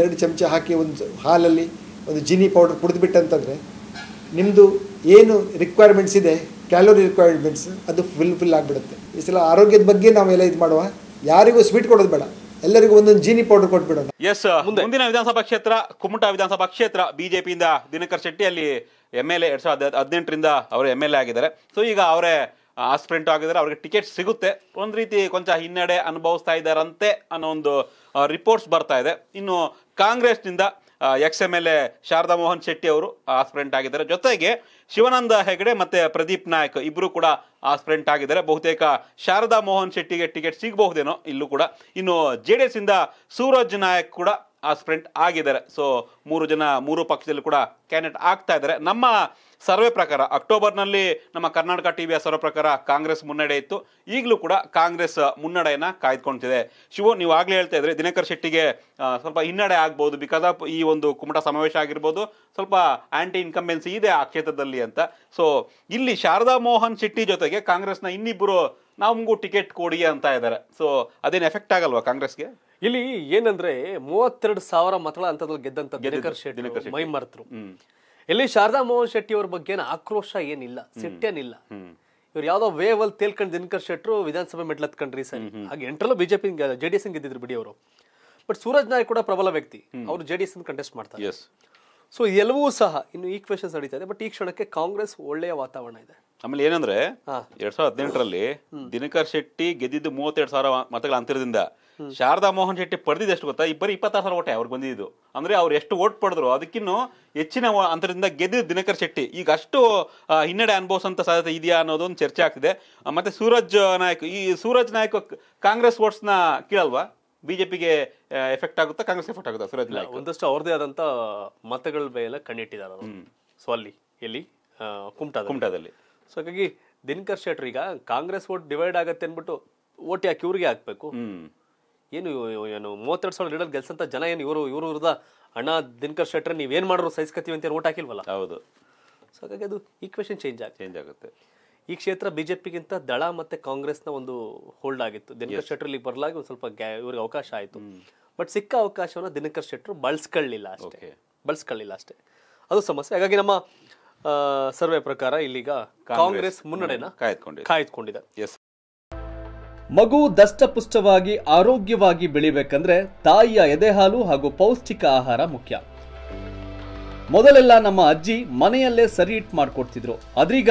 ಎರಡು ಚಮಚ ಹಾಕಿ ಒಂದು ಹಾಲಲ್ಲಿ ಒಂದು ಜಿನಿ ಪೌಡರ್ ಕುಡಿದ್ಬಿಟ್ಟಂತಂದರೆ ನಿಮ್ಮದು ಏನು ರಿಕ್ವೈರ್ಮೆಂಟ್ಸ್ ಇದೆ ಕ್ಯಾಲೋರಿ ರಿಕ್ವೈರ್ಮೆಂಟ್ಸ್ ಅದು ಫುಲ್ ಫಿಲ್ ಆಗಿಬಿಡುತ್ತೆ ಈ ಸಲ ಆರೋಗ್ಯದ ಬಗ್ಗೆ ನಾವೆಲ್ಲ ಇದು ಮಾಡುವ ಯಾರಿಗೂ ಸ್ವೀಟ್ ಕೊಡೋದು ಬೇಡ ಎಲ್ಲರಿಗೂ ಒಂದೊಂದು ಜೀನಿ ಪೌಡರ್ ಕೊಟ್ಬಿಡೋಣ ಎಸ್ ಮುಂದಿನ ವಿಧಾನಸಭಾ ಕ್ಷೇತ್ರ ಕುಮಟಾ ವಿಧಾನಸಭಾ ಕ್ಷೇತ್ರ ಬಿಜೆಪಿಯಿಂದ ದಿನಕರ್ ಶೆಟ್ಟಿ ಅಲ್ಲಿ ಎಮ್ ಎಲ್ ಎ ಎರಡ್ ಸಾವಿರದ ಹದಿನೆಂಟರಿಂದ ಅವರು ಎಮ್ ಎಲ್ ಎ ಆಗಿದ್ದಾರೆ ಸೊ ಈಗ ಅವರೇ ಆಸ್ಪ್ರೆಂಟ್ ಆಗಿದ್ರೆ ಅವ್ರಿಗೆ ಟಿಕೆಟ್ ಸಿಗುತ್ತೆ ಒಂದು ರೀತಿ ಕೊಂಚ ಹಿನ್ನಡೆ ಅನುಭವಿಸ್ತಾ ಇದ್ದಾರಂತೆ ಅನ್ನೋ ಒಂದು ರಿಪೋರ್ಟ್ಸ್ ಬರ್ತಾ ಇದೆ ಇನ್ನು ಕಾಂಗ್ರೆಸ್ನಿಂದ ex M L A Sharada Mohan Shetty ಅವರು ಆಸ್ಪ್ರೆಂಟ್ ಆಗಿದ್ದಾರೆ ಜೊತೆಗೆ ಶಿವಾನಂದ ಹೆಗಡೆ ಮತ್ತು ಪ್ರದೀಪ್ ನಾಯಕ್ ಇಬ್ಬರು ಕೂಡ ಆಸ್ಪ್ರೆಂಟ್ ಆಗಿದ್ದಾರೆ ಬಹುತೇಕ ಶಾರದಾ ಮೋಹನ್ ಶೆಟ್ಟಿಗೆ ಟಿಕೆಟ್ ಸಿಗಬಹುದೇನೋ ಇಲ್ಲೂ ಕೂಡ ಇನ್ನು ಜೆ ಡಿ ಎಸ್ ಇಂದ ಸೂರಜ್ ನಾಯಕ್ ಕೂಡ ಆ ಸ್ಪ್ರೆಂಟ್ ಆಗಿದ್ದಾರೆ ಸೊ ಮೂರು ಜನ ಮೂರು ಪಕ್ಷದಲ್ಲಿ ಕೂಡ ಕ್ಯಾಂಡಿಡೇಟ್ ಆಗ್ತಾ ಇದ್ದಾರೆ ನಮ್ಮ ಸರ್ವೆ ಪ್ರಕಾರ ಅಕ್ಟೋಬರ್ನಲ್ಲಿ ನಮ್ಮ ಕರ್ನಾಟಕ ಟಿ ವಿಯ ಸರ್ವೆ ಪ್ರಕಾರ ಕಾಂಗ್ರೆಸ್ ಮುನ್ನಡೆ ಇತ್ತು ಈಗಲೂ ಕೂಡ ಕಾಂಗ್ರೆಸ್ ಮುನ್ನಡೆಯನ್ನು ಕಾಯ್ದುಕೊಳ್ತಿದೆ ಶಿವ ನೀವು ಆಗಲೇ ಹೇಳ್ತಾ ಇದ್ರೆ ದಿನಕರ್ ಶೆಟ್ಟಿಗೆ ಸ್ವಲ್ಪ ಹಿನ್ನಡೆ ಆಗ್ಬೋದು ಬಿಕಾಸ್ ಆಫ್ ಈ ಒಂದು ಕುಮಟ ಸಮಾವೇಶ ಆಗಿರ್ಬೋದು ಸ್ವಲ್ಪ ಆ್ಯಂಟಿ ಇನ್ಕಂಬೆನ್ಸಿ ಇದೆ ಆ ಕ್ಷೇತ್ರದಲ್ಲಿ ಅಂತ ಸೊ ಇಲ್ಲಿ ಶಾರದಾ ಮೋಹನ್ ಶೆಟ್ಟಿ ಜೊತೆಗೆ ಕಾಂಗ್ರೆಸ್ನ ಇನ್ನಿಬ್ಬರು ನಮಗೂ ಟಿಕೆಟ್ ಕೊಡಿ ಅಂತ ಇದ್ದಾರೆ ಸೊ ಅದೇನು ಎಫೆಕ್ಟ್ ಆಗಲ್ವಾ ಕಾಂಗ್ರೆಸ್ಗೆ ಇಲ್ಲಿ ಏನಂದ್ರೆ ಮೂವತ್ತೆರಡು ಸಾವಿರ ಮತಗಳ ಹಂತದಲ್ಲಿ ಗೆದ್ದಂತ ದಿನಕರ್ ಶೆಟ್ಟಿ ಮೈ ಮರೆತರು ಇಲ್ಲಿ ಶಾರದಾ ಮೋಹನ್ ಶೆಟ್ಟಿ ಅವ್ರ ಬಗ್ಗೆ ಆಕ್ರೋಶ ಏನಿಲ್ಲ ಸಿಟ್ಟೇನಿಲ್ಲ ಇವ್ರು ಯಾವ್ದೋ ವೇವ್ ಅಲ್ಲಿ ತೇಲ್ಕೊಂಡು ದಿನಕರ್ ಶೆಟ್ರು ವಿಧಾನಸಭೆ ಮೆಟ್ಲ ಹತ್ಕೊಂಡ್ರಿ ಸರಿ ಹಾಗೆ ಎಂಟ್ರಲ್ಲೂ ಬಿಜೆಪಿ ಜೆಡಿಎಸ್ ಗೆದ್ದಿದ್ರು ಬಿಡಿ ಅವರು ಬಟ್ ಸೂರಜ್ ನಾಯಕ್ ಕೂಡ ಪ್ರಬಲ ವ್ಯಕ್ತಿ ಅವರು ಜೆಡಿಎಸ್ ಕಂಟೆಸ್ಟ್ ಮಾಡ್ತಾರೆ ಸೊ ಎಲ್ಲವೂ ಸಹ ಇನ್ನು ಕ್ವೆಶನ್ಸ್ ನಡೀತಾ ಇದೆ ಬಟ್ ಈ ಕ್ಷಣಕ್ಕೆ ಕಾಂಗ್ರೆಸ್ ಒಳ್ಳೆಯ ವಾತಾವರಣ ಇದೆ ಆಮೇಲೆ ಏನಂದ್ರೆ ಎರಡ್ ಸಾವಿರದ ಹದಿನೆಂಟರಲ್ಲಿ ದಿನಕರ್ ಶೆಟ್ಟಿ ಗೆದ್ದಿದ್ದು ಮೂವತ್ತೆರಡು ಸಾವಿರ ಮತಗಳ ಅಂತರದಿಂದ ಶಾರದಾ ಮೋಹನ್ ಶೆಟ್ಟಿ ಪಡೆದಿದ್ದು ಎಷ್ಟು ಗೊತ್ತಾ ಇಬ್ಬರು ಇಪ್ಪತ್ತಾರು ಸಾವಿರ ಓಟೆ ಅವ್ರಿಗೆ ಬಂದಿದ್ದು ಅಂದ್ರೆ ಅವ್ರು ಎಷ್ಟು ಓಟ್ ಪಡೆದ್ರು ಅದಕ್ಕಿನ್ನೂ ಹೆಚ್ಚಿನ ಅಂತರದಿಂದ ಗೆದ್ದಿದ್ದು ದಿನಕರ್ ಶೆಟ್ಟಿ ಈಗ ಅಷ್ಟು ಹಿನ್ನಡೆ ಅನುಭವಿಸುವಂತ ಸಾಧ್ಯತೆ ಇದೆಯಾ ಅನ್ನೋದೊಂದು ಚರ್ಚೆ ಆಗ್ತಿದೆ ಮತ್ತೆ ಸೂರಜ್ ನಾಯಕ್ ಈ ಸೂರಜ್ ನಾಯಕ್ ಕಾಂಗ್ರೆಸ್ ನ ಕೇಳಲ್ವಾ ಬಿಜೆಪಿಗೆ ಎಫೆಕ್ಟ್ ಆಗುತ್ತಾ ಕಾಂಗ್ರೆಸ್ ಎಫೆಕ್ಟ್ ಆಗುತ್ತಾ ಸುರಜ್ ಒಂದಷ್ಟು ಅವ್ರದೇ ಆದಂತ ಮತಗಳ ಮೇಲೆ ಕಣ್ಣಿಟ್ಟಿದ್ದಾರೆ ಸೊ ಅಲ್ಲಿ ಎಲ್ಲಿ ಕುಮಟಾ ಕುಮಟಾದಲ್ಲಿ ಸೊ ಹಾಗಾಗಿ ದಿನಕರ್ ಶೆಟ್ರ್ ಈಗ ಕಾಂಗ್ರೆಸ್ ವೋಟ್ ಡಿವೈಡ್ ಆಗತ್ತೆ ಅಂದ್ಬಿಟ್ಟು ಓಟ್ ಯಾಕೆ ಇವ್ರಿಗೆ ಹಾಕ್ಬೇಕು ಏನು ಏನು ಮೂವತ್ತೆರಡು ಸಾವಿರ ಲೀಡರ್ ಗೆಲ್ಸಂತ ಜನ ಏನು ಇವರು ಇವರು ಇವ್ರದ ಹಣ ದಿನಕರ್ ಶೆಟ್ರ್ ನೀವೇನು ಮಾಡ್ರು ಸಹಿಸ್ಕತೀವಿ ಅಂತ ಓಟ್ ಹಾಕಿಲ್ವಲ್ಲ ಹೌದು ಸೊ ಹಾಗಾಗಿ ಅದು ಈಕ್ವೇಶನ್ ಚೇಂಜ್ ಆಗಿ ಚೇಂಜ್ ಆಗುತ್ತೆ ಈ ಕ್ಷೇತ್ರ ಬಿಜೆಪಿಗಿಂತ ದಳ ಮತ್ತೆ ಕಾಂಗ್ರೆಸ್ನ ಒಂದು ಹೋಲ್ಡ್ ಆಗಿತ್ತು ದಿನಕರ್ ಶೆಟ್ಟರ್ ಇಲ್ಲಿ ಬರಲಾಗಿ ಒಂದು ಸ್ವಲ್ಪ ಇವ್ರಿಗೆ ಅವಕಾಶ ಆಯಿತು ಬಟ್ ಸಿಕ್ಕ ಅವಕಾಶವನ್ನ ದಿನಕರ್ ಶೆಟ್ಟರು ಬಳಸ್ಕೊಳ್ಳಿಲ್ಲ ಅಷ್ಟೇ ಬಳಸ್ಕೊಳ್ಳಿಲ್ಲ ಅಷ್ಟೇ ಅದು ಸಮಸ್ಯೆ ಹಾಗಾಗಿ ನಮ್ಮ ಸರ್ವೆ ಪ್ರಕಾರ ಇಲ್ಲಿಗ ಕಾಂಗ್ರೆಸ್ ಮುನ್ನಡೆನ ಕಾಯ್ದುಕೊಂಡಿದೆ ಮಗು ದಷ್ಟಪುಷ್ಟವಾಗಿ ಆರೋಗ್ಯವಾಗಿ ಬೆಳಿಬೇಕಂದ್ರೆ ತಾಯಿಯ ಎದೆಹಾಲು ಹಾಗೂ ಪೌಷ್ಟಿಕ ಆಹಾರ ಮುಖ್ಯ ಮೊದಲೆಲ್ಲ ನಮ್ಮ ಅಜ್ಜಿ ಮನೆಯಲ್ಲೇ ಸರಿ ಇಟ್ ಮಾಡ್ಕೊಡ್ತಿದ್ರು ಆದ್ರೀಗ